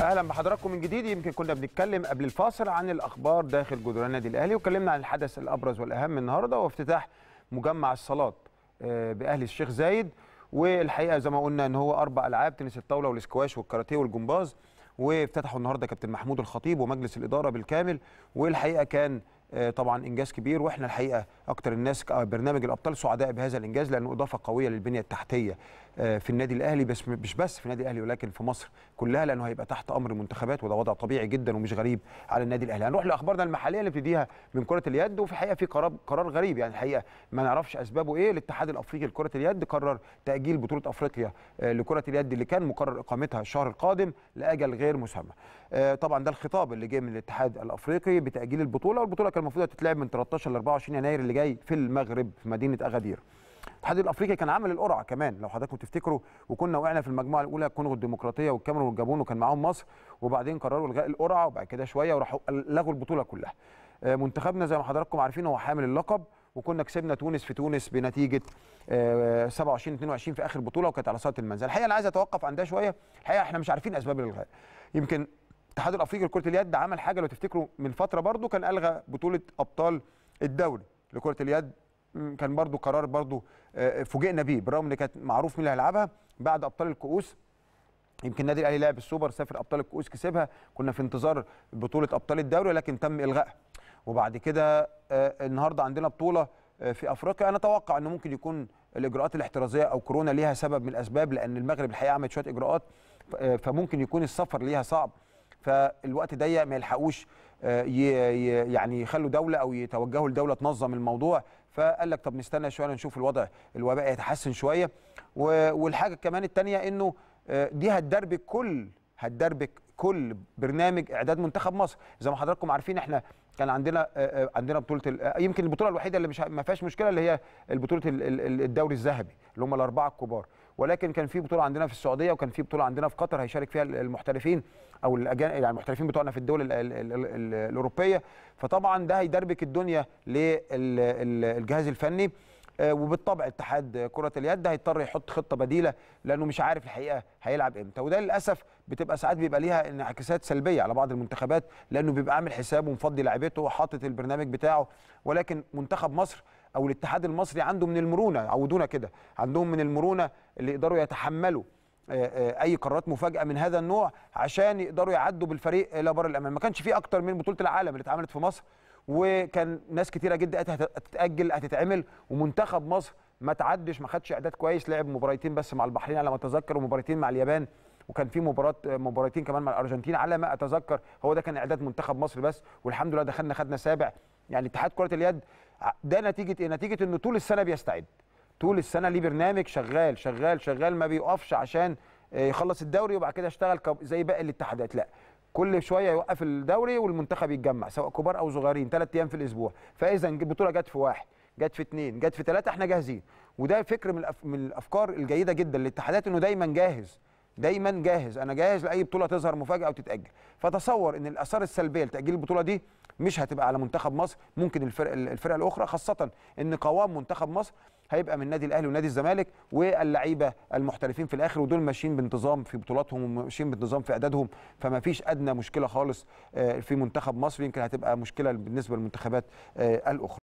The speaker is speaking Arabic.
اهلا بحضراتكم من جديد يمكن كنا بنتكلم قبل الفاصل عن الاخبار داخل جدران النادي الاهلي وكلمنا عن الحدث الابرز والاهم النهارده هو افتتاح مجمع الصالات آه، باهلي الشيخ زايد والحقيقه زي ما قلنا ان هو اربع العاب تنس الطاوله والسكواش والكاراتيه والجمباز وافتتحوا النهارده كابتن محمود الخطيب ومجلس الاداره بالكامل والحقيقه كان آه، طبعا انجاز كبير واحنا الحقيقه اكتر الناس آه، برنامج الابطال سعداء بهذا الانجاز لانه اضافه قويه للبنيه التحتيه آه، في النادي الاهلي بس مش بس في النادي الاهلي ولكن في مصر كلها لانه هيبقى تحت امر المنتخبات وده وضع طبيعي جدا ومش غريب على النادي الاهلي هنروح لاخبارنا المحليه اللي بتديها من كره اليد وفي الحقيقه في قرار قرار غريب يعني الحقيقه ما نعرفش اسبابه ايه الاتحاد الافريقي لكره اليد قرر تاجيل بطوله افريقيا لكره اليد اللي كان مقرر اقامتها الشهر القادم لاجل غير مسمى طبعا ده الخطاب اللي جه من الاتحاد الافريقي بتاجيل البطوله والبطوله المشاركه المفروض هتتلعب من 13 ل 24 يناير اللي جاي في المغرب في مدينه اغادير الاتحاد الافريقي كان عامل القرعه كمان لو حضراتكم تفتكروا وكنا وقعنا في المجموعه الاولى الكونغو الديمقراطيه والكاميرون والجابون وكان معاهم مصر وبعدين قرروا الغاء القرعه وبعد كده شويه وراحوا لغوا البطوله كلها آه، منتخبنا زي ما حضراتكم عارفين هو حامل اللقب وكنا كسبنا تونس في تونس بنتيجه 27 آه، 22 في اخر بطوله وكانت على صاله المنزل الحقيقه انا عايز اتوقف عندها شويه الحقيقه احنا مش عارفين اسباب الالغاء يمكن الاتحاد الافريقي لكره اليد عمل حاجه لو تفتكروا من فتره برضو كان الغى بطوله ابطال الدوري لكره اليد كان برضو قرار برضو آه، آه، فوجئنا بيه بالرغم ان كانت معروف مين اللي هيلعبها بعد ابطال الكؤوس يمكن النادي الاهلي لعب السوبر سافر ابطال الكؤوس كسبها كنا في انتظار بطوله ابطال الدوري لكن تم الغائها وبعد كده آه، النهارده عندنا بطوله في افريقيا انا اتوقع ان ممكن يكون الاجراءات الاحترازيه او كورونا ليها سبب من الاسباب لان المغرب الحقيقه عملت شويه اجراءات فممكن يكون السفر ليها صعب فالوقت ضيق ما يلحقوش آه، يعني يخلوا دوله او يتوجهوا لدوله تنظم الموضوع فقال لك طب نستنى شويه نشوف الوضع الوباء يتحسن شويه والحاجه كمان الثانيه انه آه، دي هتدربك كل هتدربك كل برنامج اعداد منتخب مصر زي ما حضراتكم عارفين احنا كان عندنا آه، عندنا بطوله يمكن البطوله الوحيده اللي مش ما فيهاش مشكله اللي هي البطوله الدوري الذهبي اللي هم الاربعه الكبار ولكن كان في بطوله عندنا في السعوديه وكان في بطوله عندنا في قطر هيشارك فيها المحترفين او الأجان... يعني المحترفين بتوعنا في الدول الاوروبيه فطبعا ده هيدربك الدنيا للجهاز الفني آه، وبالطبع اتحاد كره اليد هيضطر يحط خطه بديله لانه مش عارف الحقيقه هيلعب امتى وده للاسف بتبقى ساعات بيبقى ليها انعكاسات سلبيه على بعض المنتخبات لانه بيبقى عامل حسابه ومفضي لعيبته وحاطط البرنامج بتاعه ولكن منتخب مصر او الاتحاد المصري عنده من المرونه عودونا كده عندهم من المرونه اللي يقدروا يتحملوا آه، آه، اي قرارات مفاجاه من هذا النوع عشان يقدروا يعدوا بالفريق الى بر الامان ما كانش في اكتر من بطوله العالم اللي اتعملت في مصر وكان ناس كتيره جدا هتتاجل هتتعمل ومنتخب مصر ما تعدش ما خدش اعداد كويس لعب مباراتين بس مع البحرين على ما اتذكر ومباراتين مع اليابان وكان في مباراه مباراتين كمان مع الارجنتين على ما اتذكر هو ده كان اعداد منتخب مصر بس والحمد لله دخلنا خدنا سابع يعني اتحاد كره اليد ده نتيجه ايه نتيجه انه طول السنه بيستعد طول السنه ليه برنامج شغال شغال شغال ما بيقفش عشان آه، يخلص الدوري وبعد كده اشتغل زي باقي الاتحادات لا كل شويه يوقف الدوري والمنتخب يتجمع سواء كبار او صغيرين ثلاث ايام في الاسبوع فاذا البطوله جت في واحد جت في اثنين جت في ثلاثه احنا جاهزين وده فكر من الافكار الجيده جدا للاتحادات انه دايما جاهز دايما جاهز انا جاهز لاي بطوله تظهر مفاجاه او تتاجل فتصور ان الاثار السلبيه لتاجيل البطوله دي مش هتبقى على منتخب مصر ممكن الفرق الفرق الاخرى خاصه ان قوام منتخب مصر هيبقى من النادي الاهلي ونادي الزمالك واللعيبه المحترفين في الاخر ودول ماشيين بانتظام في بطولاتهم وماشيين بانتظام في اعدادهم فما فيش ادنى مشكله خالص آه، في منتخب مصر يمكن هتبقى مشكله بالنسبه للمنتخبات آه، الاخرى